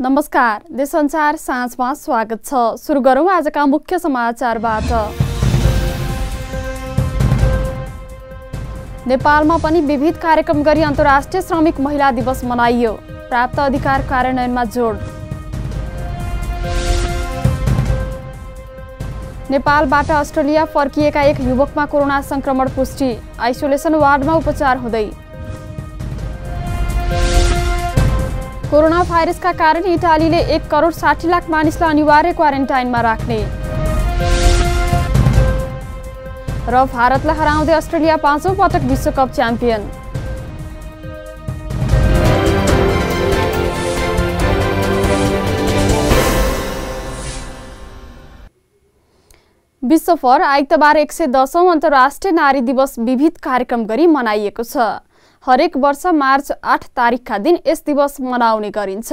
नमस्कार देशसञ्चार साँझमा स्वागत छ सुरु गरौँ आजका मुख्य समाचारबाट नेपालमा पनि विविध कार्यक्रम गरी अन्तर्राष्ट्रिय श्रमिक महिला दिवस मनाइयो प्राप्त अधिकार कार्यान्वयनमा जोड नेपालबाट अस्ट्रेलिया फर्किएका एक युवकमा कोरोना संक्रमण पुष्टि आइसोलेसन वार्डमा उपचार हुँदै कोरोना भाइरसका कारण इटालीले एक करोड साठी लाख मानिसलाई अनिवार्य क्वारेन्टाइनमा राख्ने र भारतलाई हराउँदै अस्ट्रेलिया पाँचौँ पटक विश्वकप च्याम्पियन विश्वभर आइतबार एक सय दसौँ अन्तर्राष्ट्रिय नारी दिवस विविध कार्यक्रम गरी मनाइएको छ हरेक वर्ष मार्च आठ तारिकका दिन यस दिवस मनाउने गरिन्छ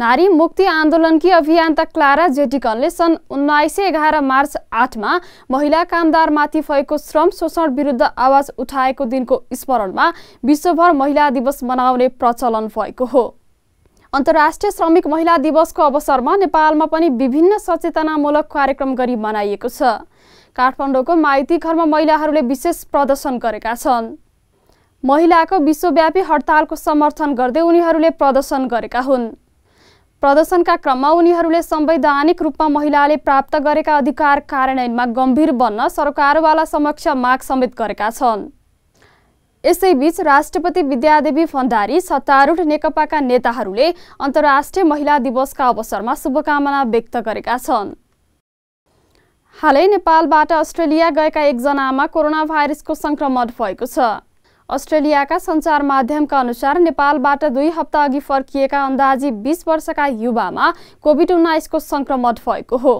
नारी मुक्ति आन्दोलनकी अभियन्ता क्लारा जेटिकनले सन् उन्नाइस सय एघार मार्च आठमा महिला कामदारमाथि भएको श्रम शोषण विरुद्ध आवाज उठाएको दिनको स्मरणमा विश्वभर महिला दिवस मनाउने प्रचलन भएको हो अन्तर्राष्ट्रिय श्रमिक महिला दिवसको अवसरमा नेपालमा पनि विभिन्न सचेतनामूलक कार्यक्रम गरी मनाइएको छ काठमाडौँको माइती घरमा महिलाहरूले विशेष प्रदर्शन गरेका छन् महिलाको विश्वव्यापी हडतालको समर्थन गर्दै उनीहरूले प्रदर्शन गरेका हुन् प्रदर्शनका क्रममा उनीहरूले संवैधानिक रूपमा महिलाले प्राप्त गरेका अधिकार कार्यान्वयनमा गम्भीर बन्न सरकारवाला समक्ष माग समेत गरेका छन् यसैबीच राष्ट्रपति विद्यादेवी भण्डारी सत्तारूढ नेकपाका नेताहरूले अन्तर्राष्ट्रिय महिला दिवसका अवसरमा शुभकामना व्यक्त गरेका छन् हालै नेपालबाट अस्ट्रेलिया गएका एकजनामा कोरोना भाइरसको सङ्क्रमण भएको छ अस्ट्रेलियाका सञ्चार माध्यमका अनुसार नेपालबाट दुई हप्ता अघि फर्किएका अन्दाजी बिस वर्षका युवामा कोभिड उन्नाइसको सङ्क्रमण भएको हो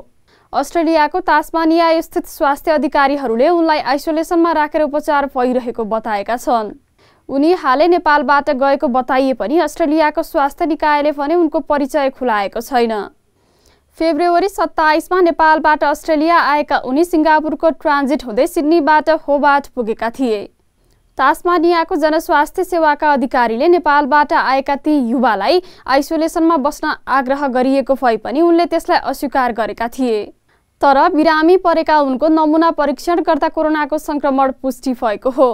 अस्ट्रेलियाको तास्मानिया स्थित स्वास्थ्य अधिकारीहरूले उनलाई आइसोलेसनमा राखेर उपचार भइरहेको बताएका छन् उनी हालै नेपालबाट गएको बताइए पनि अस्ट्रेलियाको स्वास्थ्य निकायले भने उनको परिचय खुलाएको छैन फेब्रुअरी सत्ताइसमा नेपालबाट अस्ट्रेलिया आएका उनी सिङ्गापुरको ट्रान्जिट हुँदै सिडनीबाट होबाट पुगेका थिए तास्मानियाको जनस्वास्थ्य सेवाका अधिकारीले नेपालबाट आएका ती युवालाई आइसोलेसनमा बस्न आग्रह गरिएको भए पनि उनले त्यसलाई अस्वीकार गरेका थिए तर बिरामी परेका उनको नमुना परीक्षण गर्दा कोरोनाको सङ्क्रमण पुष्टि भएको हो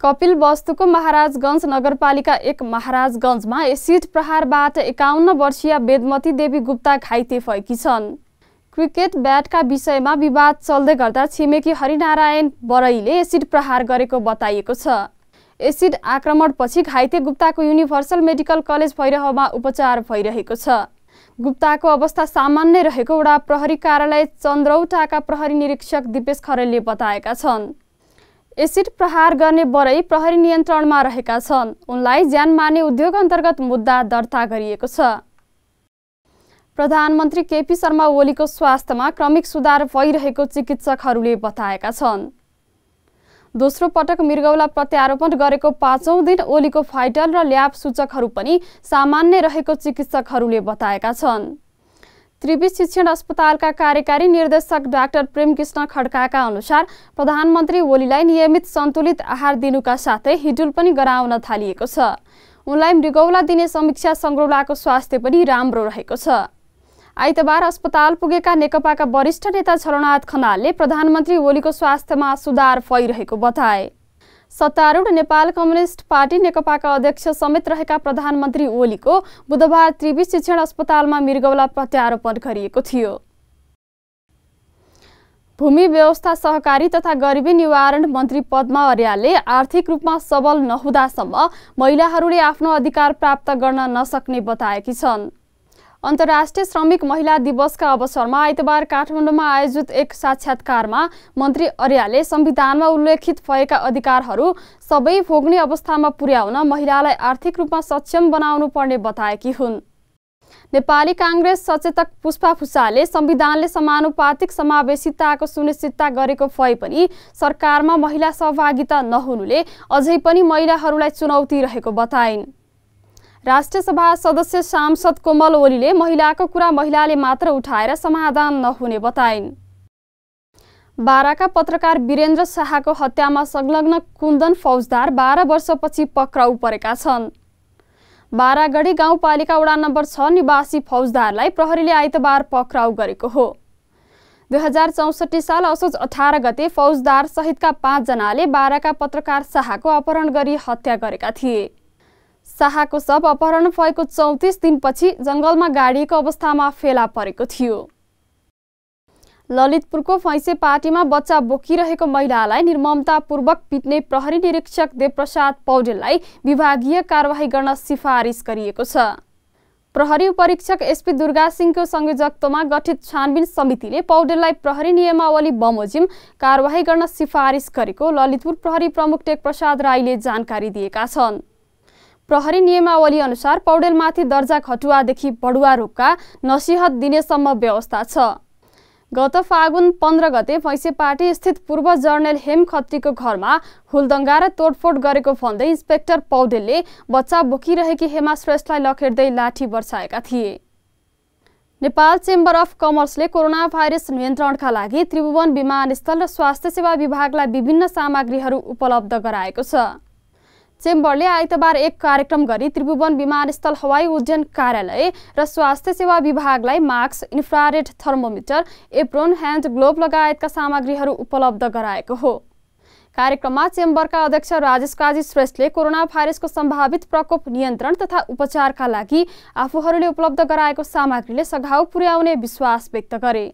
कपिल वस्तुको महाराजगञ्ज नगरपालिका एक महाराजगञ्जमा एसिड प्रहारबाट एकाउन्न वर्षीय वेदमती देवी गुप्ता घाइते भएकी छन् क्रिकेट ब्याटका विषयमा विवाद चल्दै गर्दा छिमेकी हरिनारायण बरैले एसिड प्रहार गरेको बताइएको छ एसिड आक्रमणपछि घाइते गुप्ताको युनिभर्सल मेडिकल कलेज भैरहमा उपचार भइरहेको छ गुप्ताको अवस्था सामान्य रहेको वडा प्रहरी कार्यालय चन्द्रौटाका प्रहरी निरीक्षक दिपेश खरेलले बताएका छन् एसिड प्रहार गर्ने बरै प्रहरी नियन्त्रणमा रहेका छन् उनलाई ज्यान मार्ने उद्योग अन्तर्गत मुद्दा दर्ता गरिएको छ प्रधानमन्त्री केपी शर्मा ओलीको स्वास्थ्यमा क्रमिक सुधार भइरहेको चिकित्सकहरूले बताएका छन् दोस्रो पटक मृगौला प्रत्यारोपण गरेको पाँचौं दिन ओलीको फाइटल र ल्याब सूचकहरू पनि सामान्य रहेको चिकित्सकहरूले बताएका छन् त्रिवी शिक्षण अस्पतालका कार्यकारी निर्देशक डाक्टर प्रेमकृष्ण खड्काका अनुसार प्रधानमन्त्री ओलीलाई नियमित सन्तुलित आहार दिनुका साथै हिडुल पनि गराउन थालिएको छ उनलाई मृगौला दिने समीक्षा सङ्ग्रौलाको स्वास्थ्य पनि राम्रो रहेको छ आइतबार अस्पताल पुगेका नेकपाका वरिष्ठ नेता छलनाथ खनालले प्रधानमन्त्री ओलीको स्वास्थ्यमा सुधार भइरहेको बताए सत्तारूढ नेपाल कम्युनिस्ट पार्टी नेकपाका अध्यक्ष समेत रहेका प्रधानमन्त्री ओलीको बुधबार त्रिवी शिक्षण अस्पतालमा मृगौला प्रत्यारोपण गरिएको थियो भूमि व्यवस्था सहकारी तथा गरिबी निवारण मन्त्री पद्मा अर्यालले आर्थिक रूपमा सबल नहुँदासम्म महिलाहरूले आफ्नो अधिकार प्राप्त गर्न नसक्ने बताएकी छन् अन्तर्राष्ट्रिय श्रमिक महिला दिवसका अवसरमा आइतबार काठमाडौँमा आयोजित एक साक्षात्कारमा मन्त्री अर्याले संविधानमा उल्लेखित भएका अधिकारहरू सबै भोग्ने अवस्थामा पुर्याउन महिलालाई आर्थिक रूपमा सक्षम बनाउनु पर्ने बताएकी हुन् नेपाली काङ्ग्रेस सचेतक पुष्पा फुसाले संविधानले समानुपातिक समावेशिताको सुनिश्चितता गरेको भए पनि सरकारमा महिला सहभागिता नहुनुले अझै पनि महिलाहरूलाई चुनौती रहेको बताइन् राष्ट्रिय सदस्य सांसद कोमल ओलीले महिलाको कुरा महिलाले मात्र उठाएर समाधान नहुने बताइन् बाराका पत्रकार वीरेन्द्र शाहको हत्यामा संलग्न कुन्दन फौजदार बाह्र वर्षपछि पक्राउ परेका छन् बारागढी गाउँपालिका वडा नम्बर छ निवासी फौजदारलाई प्रहरीले आइतबार पक्राउ गरेको हो दुई हजार चौसठी साल असोज अठार गते फौजदार सहितका पाँचजनाले बाराका पत्रकार शाहको अपहरण गरी हत्या गरेका थिए शाहको सब अपहरण भएको चौतिस दिनपछि जङ्गलमा गाडिएको अवस्थामा फेला परेको थियो ललितपुरको पार्टीमा बच्चा बोकिरहेको महिलालाई निर्ममतापूर्वक पिट्ने प्रहरी निरीक्षक देवप्रसाद पौडेललाई विभागीय कारवाही गर्न सिफारिस गरिएको छ प्रहरी उपरीक्षक एसपी दुर्गा सिंहको संयोजकत्वमा गठित छानबिन समितिले पौडेललाई प्रहरी नियमावली बमोजिम कारवाही गर्न सिफारिस गरेको ललितपुर प्रहरी प्रमुख टेकप्रसाद राईले जानकारी दिएका छन् प्रहरी नियमावली अनुसार पौडेलमाथि दर्जा खटुवादेखि बढुवा रोगका नसिहत दिनेसम्म व्यवस्था छ गत फागुन पन्ध्र गते भैँसेपाटी स्थित पूर्व जर्नेल हेम खत्रीको घरमा हुलदङ्गा र तोडफोड गरेको भन्दै इन्सपेक्टर पौडेलले बच्चा बोकिरहेकी हेमा श्रेष्ठलाई लखेट्दै लाठी बर्साएका थिए नेपाल चेम्बर अफ कमर्सले कोरोना भाइरस नियन्त्रणका लागि त्रिभुवन विमानस्थल र स्वास्थ्य सेवा विभागलाई विभिन्न सामग्रीहरू उपलब्ध गराएको छ चेम्बरले आइतबार एक कार्यक्रम गरी त्रिभुवन विमानस्थल हवाई उड्डयन कार्यालय र स्वास्थ्य सेवा विभागलाई mask infrared thermometer apron hand glove लगायतका सामग्रीहरू उपलब्ध गराएको हो कार्यक्रममा चेम्बरका अध्यक्ष राजेश काजी श्रेष्ठले कोरोना भाइरसको सम्भावित प्रकोप नियन्त्रण तथा उपचारका लागि आफूहरूले उपलब्ध गराएको सामग्रीले सघाउ पुर्याउने विश्वास व्यक्त गरे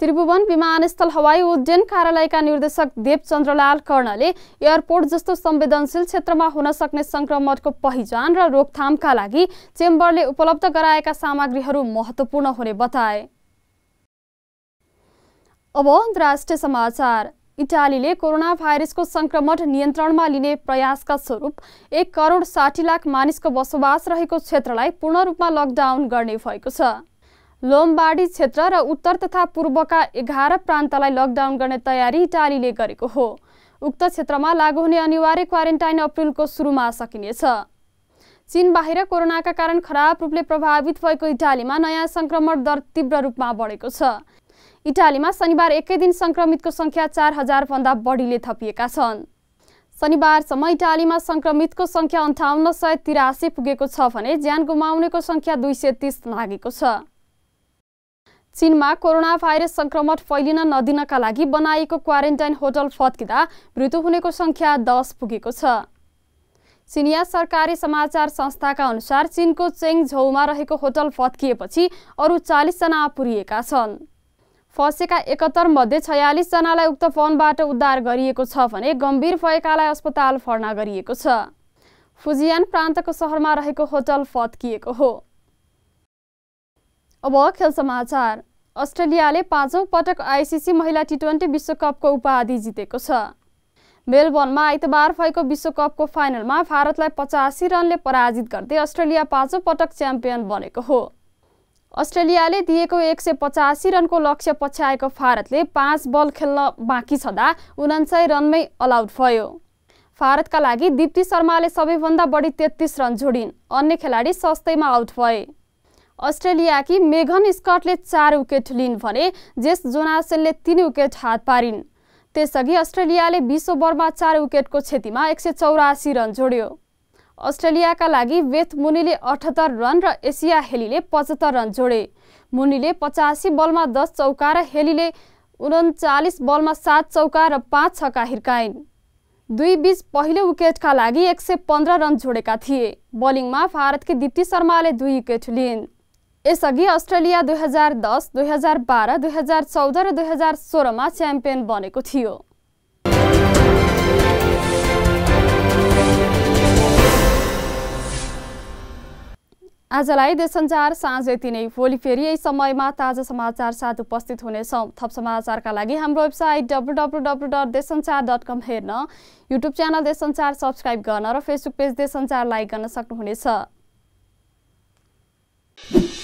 त्रिभुवन विमानस्थल हवाई उड्डयन कार्यालयका निर्देशक देवचन्द्रलाल कर्णले एयरपोर्ट जस्तो संवेदनशील क्षेत्रमा हुन सक्ने सङ्क्रमणको पहिचान र रोकथामका लागि चेम्बरले उपलब्ध गराएका सामग्रीहरू महत्त्वपूर्ण हुने बताए अब अन्तर्राष्ट्रिय समाचार इटालीले कोरोना भाइरसको सङ्क्रमण नियन्त्रणमा लिने प्रयासका स्वरूप एक करोड साठी लाख मानिसको बसोबास रहेको क्षेत्रलाई पूर्ण रूपमा लकडाउन गर्ने भएको छ लोमबाडी क्षेत्र र उत्तर तथा पूर्वका एघार प्रान्तलाई लकडाउन गर्ने तयारी इटालीले गरेको हो उक्त क्षेत्रमा लागु हुने अनिवार्य क्वारेन्टाइन अप्रिलको सुरुमा सकिनेछ चीन बाहिर कोरोनाका कारण खराब रूपले प्रभावित भएको इटालीमा नयाँ सङ्क्रमण दर तीव्र रूपमा बढेको छ इटालीमा शनिबार एकै दिन सङ्क्रमितको सङ्ख्या चार हजारभन्दा बढीले थपिएका छन् शनिबारसम्म इटालीमा सङ्क्रमितको सङ्ख्या अन्ठाउन्न सय तिरासी पुगेको छ भने ज्यान गुमाउनेको सङ्ख्या दुई सय तिस लागेको छ चीनमा कोरोना भाइरस संक्रमण फैलिन नदिनका लागि बनाइएको क्वारेन्टाइन होटल फत्किँदा मृत्यु हुनेको सङ्ख्या दस पुगेको छ चिनिया सरकारी समाचार संस्थाका अनुसार चीनको झौमा रहेको होटल फत्किएपछि अरू चालिसजना पुरिएका छन् फसेका एकहत्तर मध्ये छयालिसजनालाई उक्त फोनबाट उद्धार गरिएको छ भने गम्भीर भएकालाई अस्पताल फर्ना गरिएको छ फुजियान प्रान्तको सहरमा रहेको होटल फत्किएको हो अब खेल समाचार अस्ट्रेलियाले पाँचौँ पटक आइसिसी महिला टी ट्वेन्टी विश्वकपको उपाधि जितेको छ मेलबर्नमा आइतबार भएको विश्वकपको फाइनलमा भारतलाई पचासी रनले पराजित गर्दै अस्ट्रेलिया पाँचौँ पटक च्याम्पियन बनेको हो अस्ट्रेलियाले दिएको एक सय पचासी रनको लक्ष्य पछ्याएको भारतले पाँच बल खेल्न बाँकी छँदा उनान्सय रनमै आउट भयो भारतका लागि दीप्ति शर्माले सबैभन्दा बढी तेत्तिस रन जोडिन् अन्य खेलाडी सस्तैमा आउट भए अस्ट्रेलियाकी मेघन स्कटले चार विकेट लिन् भने जेस जोनासेनले तीन विकेट हात पारिन् त्यसअघि अस्ट्रेलियाले बिस ओभरमा चार विकेटको क्षतिमा एक सय चौरासी रन जोड्यो अस्ट्रेलियाका लागि वेथ मुनिले अठहत्तर रन र एसिया हेलीले पचहत्तर रन जोडे मुनिले पचासी बलमा दस चौका र हेलीले उन्चालिस बलमा सात चौका र पाँच छक्का हिर्काइन् दुई बीच पहिलो विकेटका लागि एक सय पन्ध्र रन जोडेका थिए बलिङमा भारतकी दिप्ती शर्माले दुई विकेट लिइन् यसअघि अस्ट्रेलिया दुई हजार दस दुई हजार बाह्र दुई हजार चौध र दुई हजार सोह्रमा च्याम्पियन बनेको थियो आजलाई देश साँझ यति नै भोलि फेरि यही समयमा ताजा समाचार साथ उपस्थित हुनेछौँ थप समाचारका लागि हाम्रो website W W W dot Desh dot com हेर्न युट्युब च्यानल देश सञ्चार सब्सक्राइब गर्न र फेसबुक पेज देश सञ्चार लाइक गर्न सक्नुहुनेछ